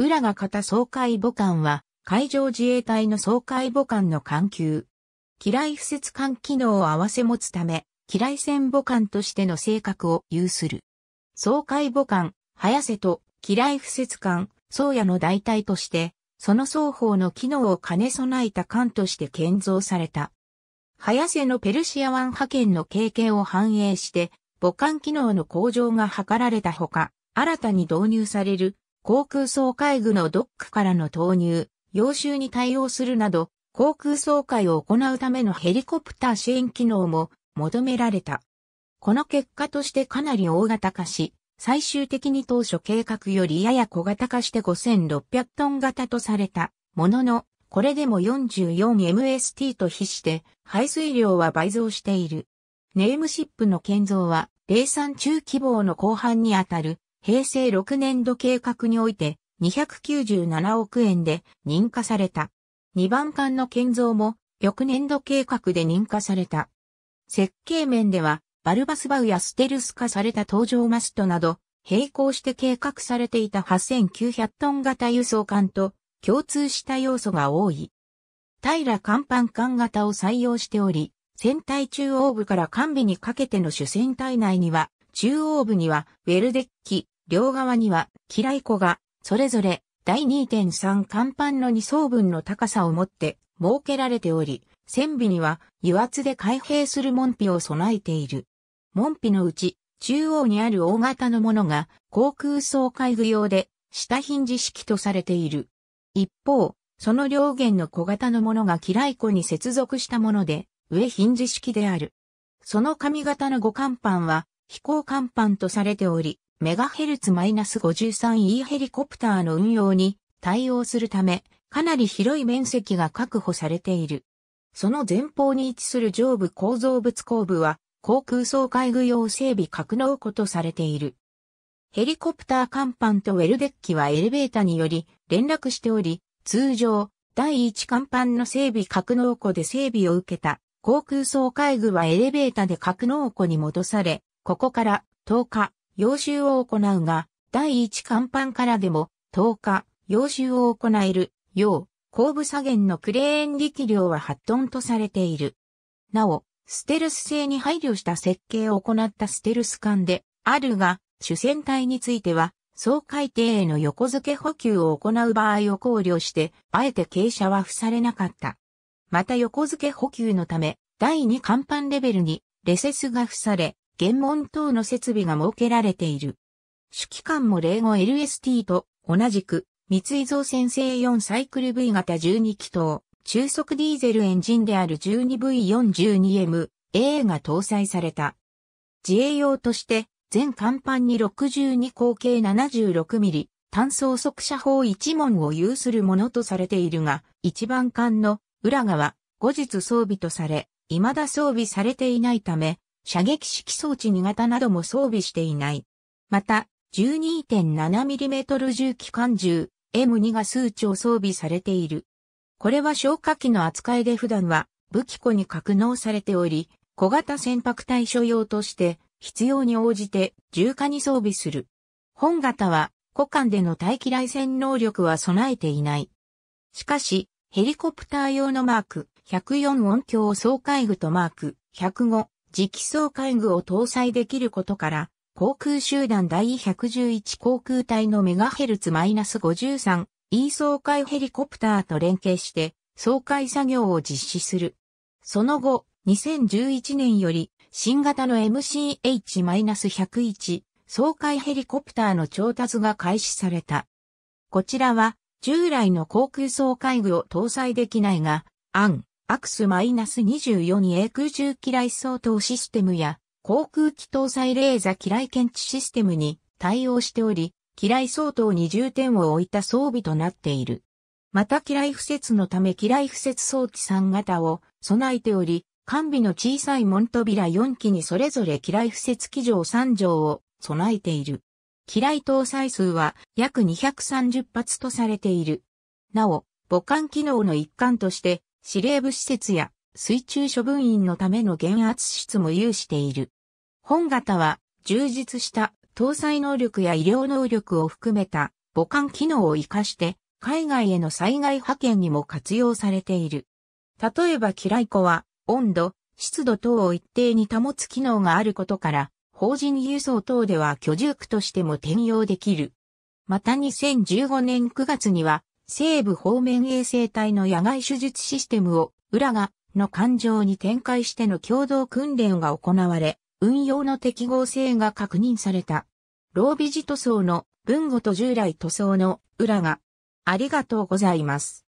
浦賀方総会母艦は、海上自衛隊の総会母艦の艦級。機雷不設艦機能を併せ持つため、機雷戦母艦としての性格を有する。総会母艦、早瀬と機雷不設艦、宗谷の代替として、その双方の機能を兼ね備えた艦として建造された。早瀬のペルシア湾派遣の経験を反映して、母艦機能の向上が図られたほか、新たに導入される航空総会具のドックからの投入、要求に対応するなど、航空総会を行うためのヘリコプター支援機能も求められた。この結果としてかなり大型化し、最終的に当初計画よりやや小型化して5600トン型とされたものの、これでも 44MST と比して排水量は倍増している。ネームシップの建造は、零産中規模の後半にあたる平成6年度計画において297億円で認可された。2番艦の建造も翌年度計画で認可された。設計面ではバルバスバウやステルス化された搭乗マストなど並行して計画されていた8900トン型輸送艦と共通した要素が多い。平甲板艦型を採用しており、船体中央部から艦尾にかけての主船体内には、中央部にはウェルデッキ、両側には、ライ湖が、それぞれ、第2.3甲板の2層分の高さをもって、設けられており、船尾には、油圧で開閉する門扉を備えている。門扉のうち、中央にある大型のものが、航空総海具用で、下ヒンジ式とされている。一方、その両舷の小型のものがライ庫に接続したもので、上ヒンジ式である。その上型の五甲板は、飛行甲板とされており、メガヘイナス5 3 e ヘリコプターの運用に対応するため、かなり広い面積が確保されている。その前方に位置する上部構造物後部は、航空総海具用整備格納庫とされている。ヘリコプター甲板とウェルデッキはエレベーターにより連絡しており、通常、第一甲板の整備格納庫で整備を受けた航空総海具はエレベーターで格納庫に戻され、ここから10日、要集を行うが、第一甲板からでも、10日、要集を行える、要、後部左舷のクレーン力量は8トンとされている。なお、ステルス性に配慮した設計を行ったステルス艦で、あるが、主戦隊については、総海底への横付け補給を行う場合を考慮して、あえて傾斜は付されなかった。また横付け補給のため、第2甲板レベルに、レセスが付され、原門等の設備が設けられている。主機関も例ゴ LST と同じく、三井造船製4サイクル V 型12気筒、中速ディーゼルエンジンである 12V42M、A が搭載された。自衛用として、全甲板に62口径 76mm、単装速射砲1門を有するものとされているが、一番艦の裏側、後日装備とされ、未だ装備されていないため、射撃式装置2型なども装備していない。また、12.7mm 銃機関銃 M2 が数値を装備されている。これは消火器の扱いで普段は武器庫に格納されており、小型船舶対処用として必要に応じて重火に装備する。本型は古間での待機雷戦能力は備えていない。しかし、ヘリコプター用のマーク104音響総海具とマーク105直走海具を搭載できることから、航空集団第111航空隊のメガヘルツ -53 E 総海ヘリコプターと連携して、総海作業を実施する。その後、2011年より、新型の MCH-101 総海ヘリコプターの調達が開始された。こちらは、従来の航空総海具を搭載できないが、アン、アクス -24 に A 空中機雷相当システムや航空機搭載レーザ機雷検知システムに対応しており、機雷相当に重点を置いた装備となっている。また機雷敷設のため機雷敷設装置3型を備えており、完備の小さい門扉4機にそれぞれ機雷敷設機場3条を備えている。機雷搭載数は約230発とされている。なお、母艦機能の一環として司令部施設や水中処分員のための減圧室も有している。本型は充実した搭載能力や医療能力を含めた母艦機能を活かして海外への災害派遣にも活用されている。例えば機雷庫は温度、湿度等を一定に保つ機能があることから法人輸送等では居住区としても転用できる。また2015年9月には西部方面衛生隊の野外手術システムを、浦賀の環状に展開しての共同訓練が行われ、運用の適合性が確認された。ロービジ塗装の文語と従来塗装の裏がありがとうございます。